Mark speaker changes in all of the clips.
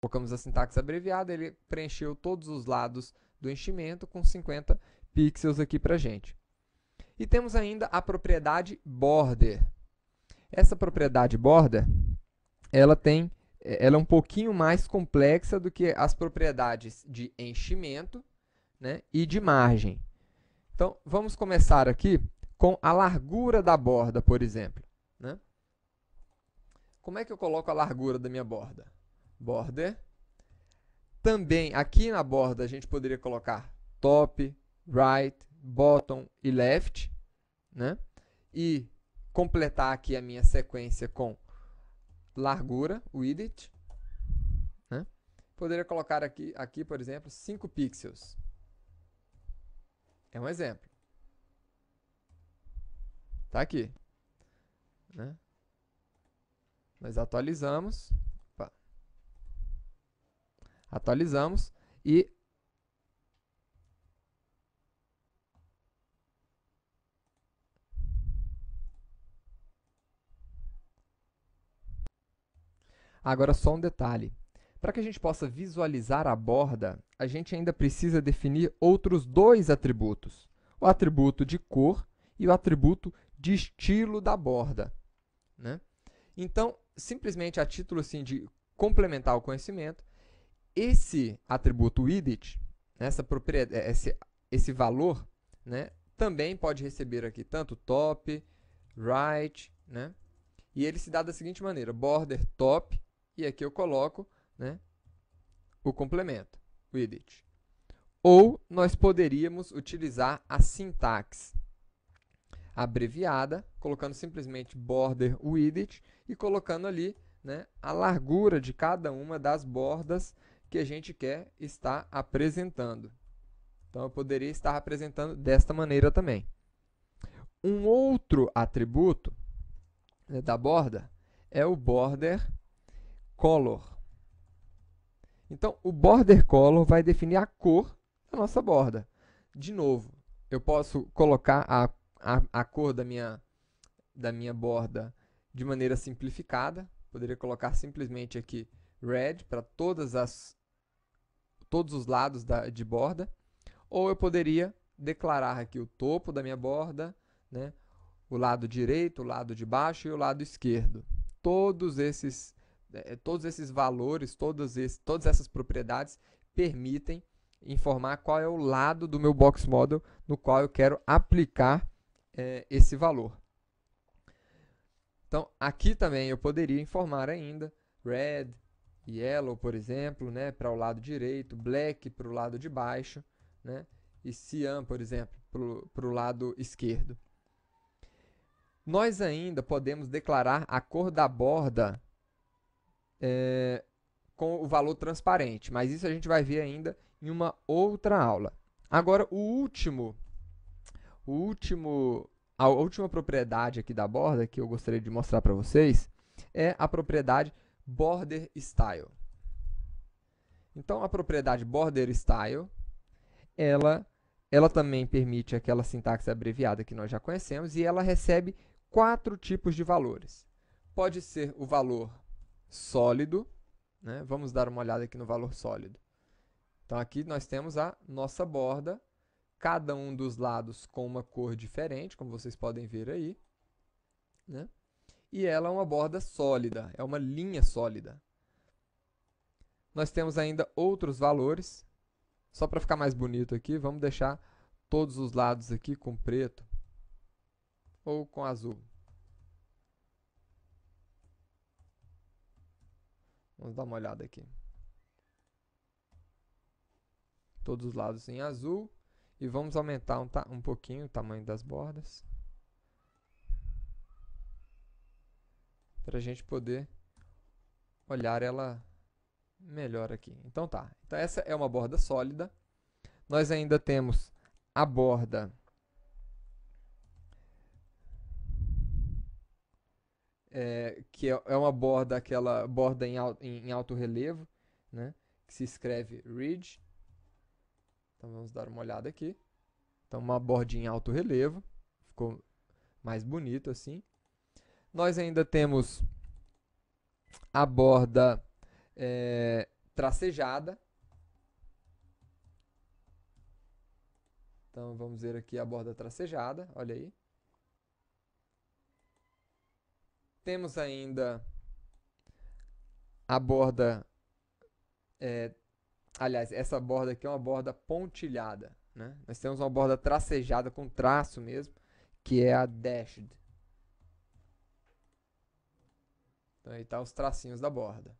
Speaker 1: Colocamos a sintaxe abreviada, ele preencheu todos os lados do enchimento com 50 pixels aqui para gente. E temos ainda a propriedade border. Essa propriedade border, ela tem, é, ela é um pouquinho mais complexa do que as propriedades de enchimento né, e de margem. Então, vamos começar aqui com a largura da borda, por exemplo. Né? Como é que eu coloco a largura da minha borda? border. Também aqui na borda a gente poderia colocar top, right, bottom e left, né? E completar aqui a minha sequência com largura, width, né? Poderia colocar aqui, aqui, por exemplo, 5 pixels. É um exemplo. Tá aqui, né? Nós atualizamos. Atualizamos e Agora só um detalhe. Para que a gente possa visualizar a borda, a gente ainda precisa definir outros dois atributos. O atributo de cor e o atributo de estilo da borda. Né? Então, simplesmente a título assim, de complementar o conhecimento, esse atributo idit, né, essa propriedade, é, esse, esse valor, né, também pode receber aqui tanto top, right, né? E ele se dá da seguinte maneira, border top, e aqui eu coloco né, o complemento, o Ou nós poderíamos utilizar a sintaxe abreviada, colocando simplesmente border width e colocando ali né, a largura de cada uma das bordas que a gente quer estar apresentando. Então eu poderia estar apresentando desta maneira também. Um outro atributo né, da borda é o border color. Então o border color vai definir a cor da nossa borda. De novo, eu posso colocar a, a, a cor da minha, da minha borda de maneira simplificada. Poderia colocar simplesmente aqui red para todas as todos os lados da, de borda, ou eu poderia declarar aqui o topo da minha borda, né? o lado direito, o lado de baixo e o lado esquerdo. Todos esses, é, é, todos esses valores, todos esses, todas essas propriedades permitem informar qual é o lado do meu box model no qual eu quero aplicar é, esse valor. Então, aqui também eu poderia informar ainda red, yellow, por exemplo, né, para o lado direito, black para o lado de baixo, né, e cyan, por exemplo, para o lado esquerdo. Nós ainda podemos declarar a cor da borda é, com o valor transparente, mas isso a gente vai ver ainda em uma outra aula. Agora, o último, o último, a última propriedade aqui da borda que eu gostaria de mostrar para vocês é a propriedade border style. Então a propriedade border style, ela ela também permite aquela sintaxe abreviada que nós já conhecemos e ela recebe quatro tipos de valores. Pode ser o valor sólido, né? Vamos dar uma olhada aqui no valor sólido. Então aqui nós temos a nossa borda, cada um dos lados com uma cor diferente, como vocês podem ver aí, né? e ela é uma borda sólida, é uma linha sólida. Nós temos ainda outros valores. Só para ficar mais bonito aqui, vamos deixar todos os lados aqui com preto ou com azul. Vamos dar uma olhada aqui. Todos os lados em azul. E vamos aumentar um, um pouquinho o tamanho das bordas. para a gente poder olhar ela melhor aqui. Então tá. Então essa é uma borda sólida. Nós ainda temos a borda é, que é, é uma borda aquela borda em alto, em alto relevo, né? Que se escreve ridge. Então vamos dar uma olhada aqui. Então uma borda em alto relevo, ficou mais bonito assim. Nós ainda temos a borda é, tracejada. Então vamos ver aqui a borda tracejada, olha aí. Temos ainda a borda, é, aliás, essa borda aqui é uma borda pontilhada. Né? Nós temos uma borda tracejada com traço mesmo, que é a dashed. Aí né, tá os tracinhos da borda.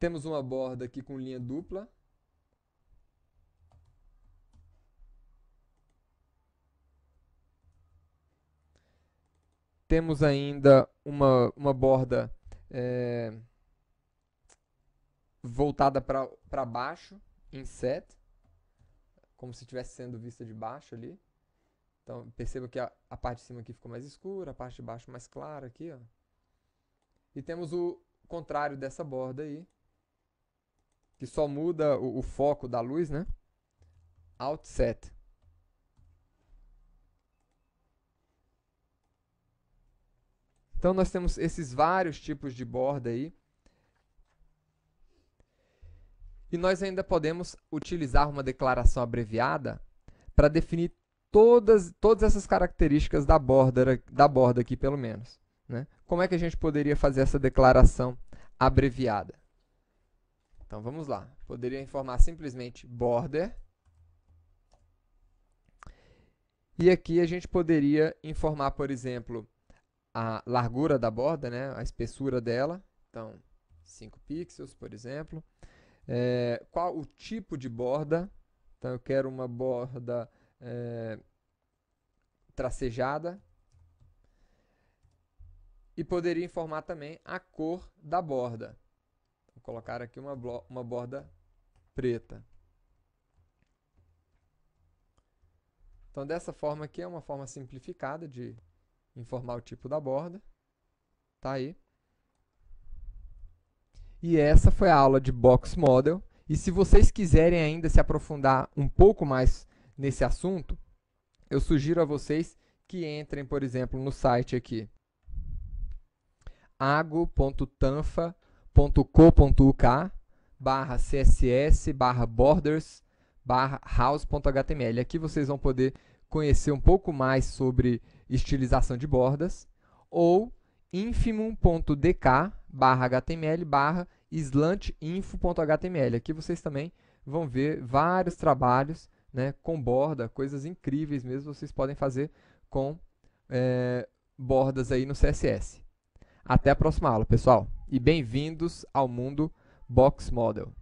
Speaker 1: Temos uma borda aqui com linha dupla. Temos ainda uma, uma borda é, voltada para baixo, inset, como se estivesse sendo vista de baixo ali. Então, perceba que a, a, parte de cima aqui ficou mais escura, a parte de baixo mais clara aqui, ó. E temos o contrário dessa borda aí, que só muda o, o foco da luz, né? Outset. Então, nós temos esses vários tipos de borda aí. E nós ainda podemos utilizar uma declaração abreviada para definir todas, todas essas características da borda, da borda aqui, pelo menos. Né? Como é que a gente poderia fazer essa declaração abreviada? Então, vamos lá. Poderia informar simplesmente border. E aqui a gente poderia informar, por exemplo, a largura da borda, né? a espessura dela. Então, 5 pixels, por exemplo. É, qual o tipo de borda? Então, eu quero uma borda é, tracejada. E poderia informar também a cor da borda. Vou colocar aqui uma, uma borda preta. Então, dessa forma aqui é uma forma simplificada de informar o tipo da borda. Tá aí. E essa foi a aula de Box Model. E se vocês quiserem ainda se aprofundar um pouco mais nesse assunto, eu sugiro a vocês que entrem, por exemplo, no site aqui ago.tanfa.co.uk barra css barra borders barra house.html. Aqui vocês vão poder conhecer um pouco mais sobre estilização de bordas ou infimum.dk barra html barra slantinfo.html. Aqui vocês também vão ver vários trabalhos né, com borda, coisas incríveis mesmo vocês podem fazer com é, bordas aí no CSS. Até a próxima aula, pessoal, e bem-vindos ao mundo Box Model.